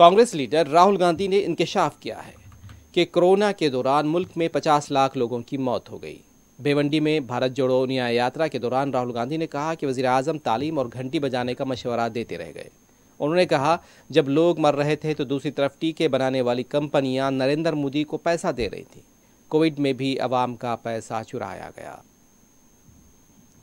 Congress leader Rahul Gandhi ने इंकशाफ किया है कि कोरोना के दौरान मुल्क में 50 लाख लोगों की मौत हो गई भिवंडी में भारत जोड़ो न्याय यात्रा के दौरान राहुल गांधी ने कहा कि वजी अजम तालीम और घंटी बजाने का मशवरा देते रह गए उन्होंने कहा जब लोग मर रहे थे तो दूसरी तरफ टीके बनाने वाली कंपनियां नरेंद्र मोदी को पैसा दे रही थी कोविड में भी आवाम का पैसा चुराया गया